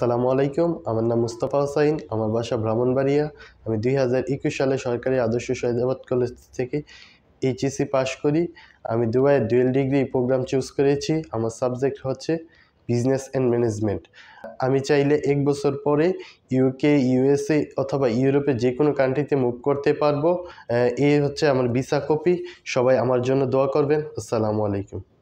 সালামু আলাইকুম আমার নাম মুস্তফা হোসাইন আমার বাসা ব্রাহ্মণবাড়িয়া আমি দুই হাজার একুশ সালে সরকারি আদর্শ শহীদাবাদ কলেজ থেকে এইচএসি পাশ করি আমি দুবাইয়ে ডুয়েল ডিগ্রি প্রোগ্রাম চুজ করেছি আমার সাবজেক্ট হচ্ছে বিজনেস অ্যান্ড ম্যানেজমেন্ট আমি চাইলে এক বছর পরে ইউকে ইউএসএ অথবা ইউরোপে যে কোনো কান্ট্রিতে মুভ করতে পারবো এই হচ্ছে আমার ভিসা কপি সবাই আমার জন্য দোয়া করবেন আসসালামু আলাইকুম